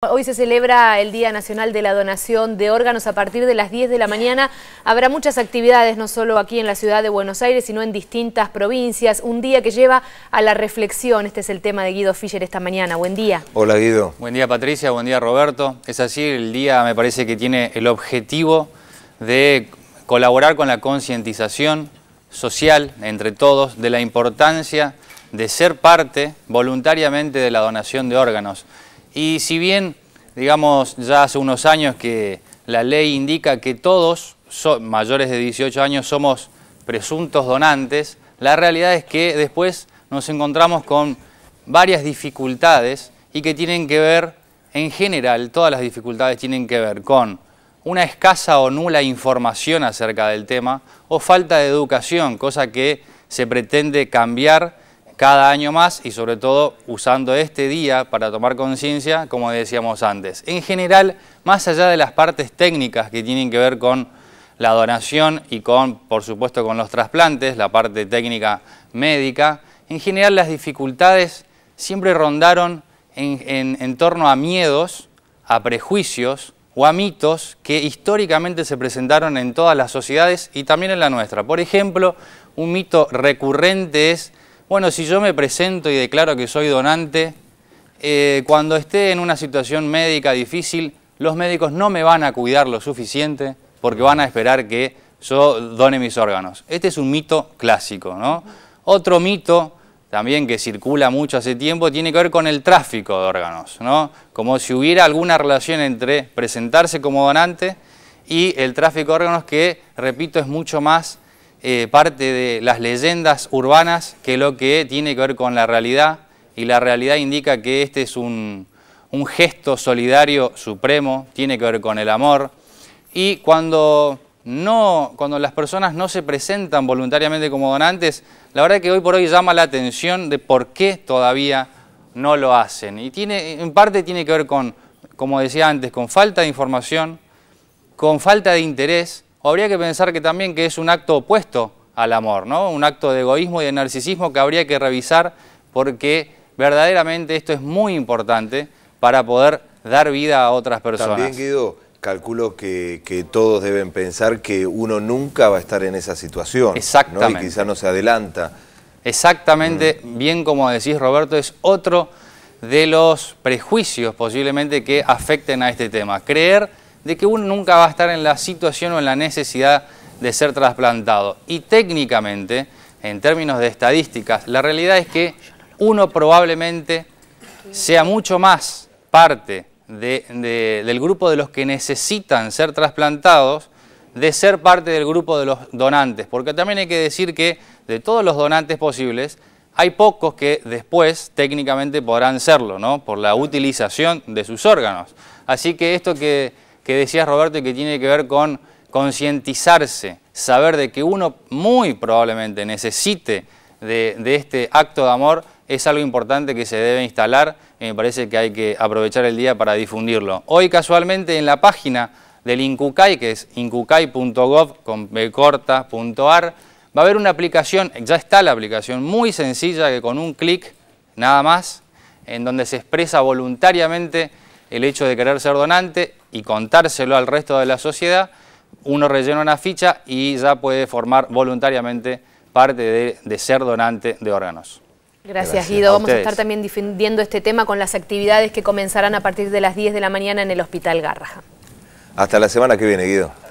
Hoy se celebra el Día Nacional de la Donación de Órganos a partir de las 10 de la mañana. Habrá muchas actividades, no solo aquí en la ciudad de Buenos Aires, sino en distintas provincias. Un día que lleva a la reflexión. Este es el tema de Guido Fischer esta mañana. Buen día. Hola Guido. Buen día Patricia, buen día Roberto. Es así, el día me parece que tiene el objetivo de colaborar con la concientización social entre todos de la importancia de ser parte voluntariamente de la donación de órganos. Y si bien, digamos, ya hace unos años que la ley indica que todos mayores de 18 años somos presuntos donantes, la realidad es que después nos encontramos con varias dificultades y que tienen que ver, en general, todas las dificultades tienen que ver con una escasa o nula información acerca del tema o falta de educación, cosa que se pretende cambiar cada año más y sobre todo usando este día para tomar conciencia, como decíamos antes. En general, más allá de las partes técnicas que tienen que ver con la donación y con, por supuesto, con los trasplantes, la parte técnica médica, en general las dificultades siempre rondaron en, torno a miedos, a prejuicios o a mitos que históricamente se presentaron en todas las sociedades y también en la nuestra. Por ejemplo, un mito recurrente es bueno, si yo me presento y declaro que soy donante, eh, cuando esté en una situación médica difícil, los médicos no me van a cuidar lo suficiente porque van a esperar que yo done mis órganos. Este es un mito clásico, ¿no? Otro mito también que circula mucho hace tiempo tiene que ver con el tráfico de órganos, ¿no? Como si hubiera alguna relación entre presentarse como donante y el tráfico de órganos que, repito, es mucho más eh, parte de las leyendas urbanas que lo que tiene que ver con la realidad y la realidad indica que este es un, un gesto solidario supremo, tiene que ver con el amor y cuando, no, cuando las personas no se presentan voluntariamente como donantes, la verdad que hoy por hoy llama la atención de por qué todavía no lo hacen y tiene, en parte tiene que ver con, como decía antes, con falta de información, con falta de interés habría que pensar que también que es un acto opuesto al amor, ¿no? un acto de egoísmo y de narcisismo que habría que revisar porque verdaderamente esto es muy importante para poder dar vida a otras personas. También Guido, calculo que, todos deben pensar que uno nunca va a estar en esa situación. Exactamente. ¿no? Y quizá no se adelanta. Exactamente, mm. bien como decís Roberto, es otro de los prejuicios posiblemente que afecten a este tema. Creer de que uno nunca va a estar en la situación o en la necesidad de ser trasplantado. Y técnicamente, en términos de estadísticas, la realidad es que uno probablemente sea mucho más parte del grupo de los que necesitan ser trasplantados de ser parte del grupo de los donantes, porque también hay que decir que de todos los donantes posibles, hay pocos que después técnicamente podrán serlo, ¿no? Por la utilización de sus órganos. Así que esto que que decías Roberto y que tiene que ver con concientizarse, saber de que uno muy probablemente necesite de, este acto de amor es algo importante que se debe instalar y me parece que hay que aprovechar el día para difundirlo. Hoy casualmente en la página del INCUCAI, que es becorta.ar, va a haber una aplicación, ya está la aplicación, muy sencilla que con un clic nada más, en donde se expresa voluntariamente el hecho de querer ser donante y contárselo al resto de la sociedad, uno rellena una ficha y ya puede formar voluntariamente parte de, ser donante de órganos. Gracias, Guido. Vamos a estar también difundiendo este tema con las actividades que comenzarán a partir de las 10 de la mañana en el Hospital Garraja. Hasta la semana que viene, Guido.